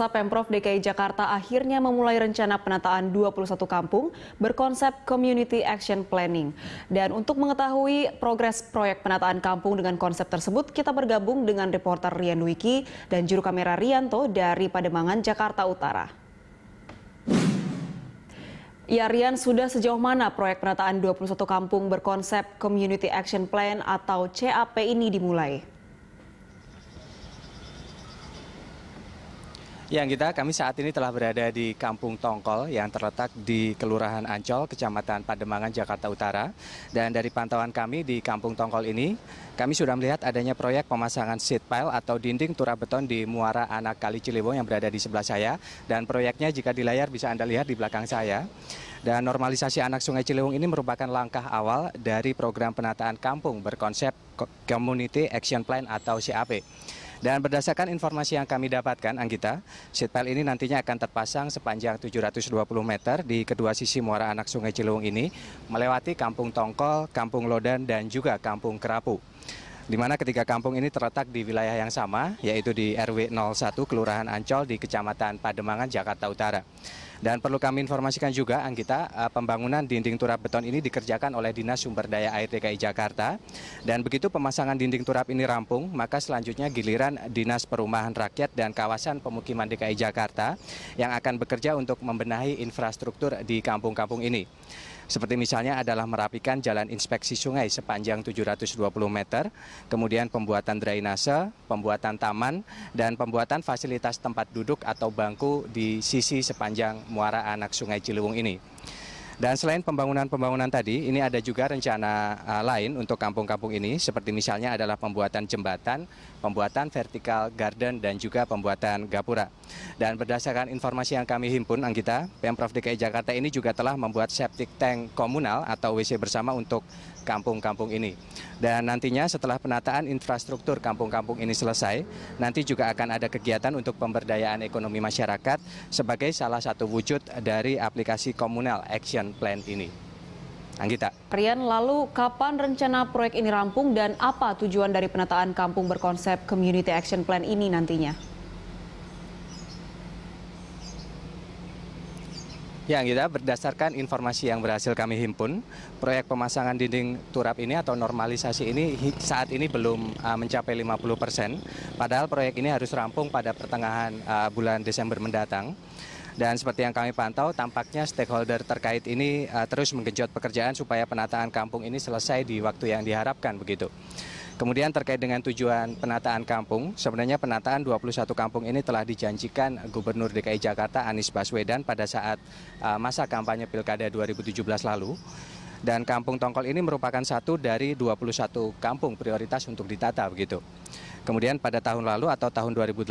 Pemirsa Pemprov DKI Jakarta akhirnya memulai rencana penataan 21 kampung berkonsep Community Action Planning. Dan untuk mengetahui progres proyek penataan kampung dengan konsep tersebut, kita bergabung dengan reporter Rian Wiki dan juru kamera Rianto dari Pademangan, Jakarta Utara. Ya Rian, sudah sejauh mana proyek penataan 21 kampung berkonsep Community Action Plan atau CAP ini dimulai? Yang ya, kita kami saat ini telah berada di Kampung Tongkol yang terletak di Kelurahan Ancol, Kecamatan Pademangan, Jakarta Utara. Dan dari pantauan kami di Kampung Tongkol ini, kami sudah melihat adanya proyek pemasangan seat pile atau dinding turap beton di muara anak Kali Ciliwung yang berada di sebelah saya. Dan proyeknya jika di layar bisa Anda lihat di belakang saya. Dan normalisasi anak Sungai Ciliwung ini merupakan langkah awal dari program penataan kampung berkonsep Community Action Plan atau CAP. Dan berdasarkan informasi yang kami dapatkan, Anggita, seatbelt ini nantinya akan terpasang sepanjang 720 meter di kedua sisi muara anak Sungai Ciliwung ini, melewati Kampung Tongkol, Kampung Lodan, dan juga Kampung Kerapu di mana ketiga kampung ini terletak di wilayah yang sama, yaitu di RW 01 Kelurahan Ancol di Kecamatan Pademangan, Jakarta Utara. Dan perlu kami informasikan juga, Anggita, eh, pembangunan dinding turap beton ini dikerjakan oleh Dinas Sumber Daya Air DKI Jakarta. Dan begitu pemasangan dinding turap ini rampung, maka selanjutnya giliran Dinas Perumahan Rakyat dan Kawasan Pemukiman DKI Jakarta yang akan bekerja untuk membenahi infrastruktur di kampung-kampung ini. Seperti misalnya adalah merapikan jalan inspeksi sungai sepanjang 720 meter, kemudian pembuatan drainase, pembuatan taman, dan pembuatan fasilitas tempat duduk atau bangku di sisi sepanjang muara anak sungai Ciliwung ini. Dan selain pembangunan-pembangunan tadi, ini ada juga rencana uh, lain untuk kampung-kampung ini, seperti misalnya adalah pembuatan jembatan, pembuatan vertikal garden, dan juga pembuatan gapura. Dan berdasarkan informasi yang kami himpun, Anggita, Pemprov DKI Jakarta ini juga telah membuat septic tank komunal atau WC bersama untuk kampung-kampung ini. Dan nantinya setelah penataan infrastruktur kampung-kampung ini selesai, nanti juga akan ada kegiatan untuk pemberdayaan ekonomi masyarakat sebagai salah satu wujud dari aplikasi komunal action plan ini. Anggita. Rian, lalu kapan rencana proyek ini rampung dan apa tujuan dari penataan kampung berkonsep Community Action Plan ini nantinya? Ya, Anggita, berdasarkan informasi yang berhasil kami himpun, proyek pemasangan dinding turap ini atau normalisasi ini saat ini belum uh, mencapai 50 persen, padahal proyek ini harus rampung pada pertengahan uh, bulan Desember mendatang. Dan seperti yang kami pantau, tampaknya stakeholder terkait ini uh, terus menggenjot pekerjaan supaya penataan kampung ini selesai di waktu yang diharapkan begitu. Kemudian terkait dengan tujuan penataan kampung, sebenarnya penataan 21 kampung ini telah dijanjikan Gubernur DKI Jakarta Anies Baswedan pada saat uh, masa kampanye Pilkada 2017 lalu. Dan kampung Tongkol ini merupakan satu dari 21 kampung prioritas untuk ditata begitu. Kemudian pada tahun lalu atau tahun 2018,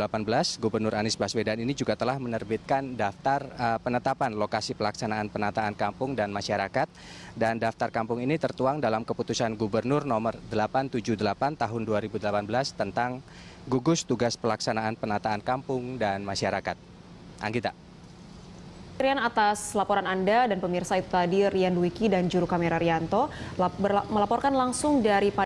Gubernur Anies Baswedan ini juga telah menerbitkan daftar uh, penetapan lokasi pelaksanaan penataan kampung dan masyarakat. Dan daftar kampung ini tertuang dalam keputusan Gubernur nomor 878 tahun 2018 tentang gugus tugas pelaksanaan penataan kampung dan masyarakat. Anggita. Rian atas laporan Anda dan pemirsa itu tadi Rian Dwiki dan juru kamera Rianto melaporkan langsung dari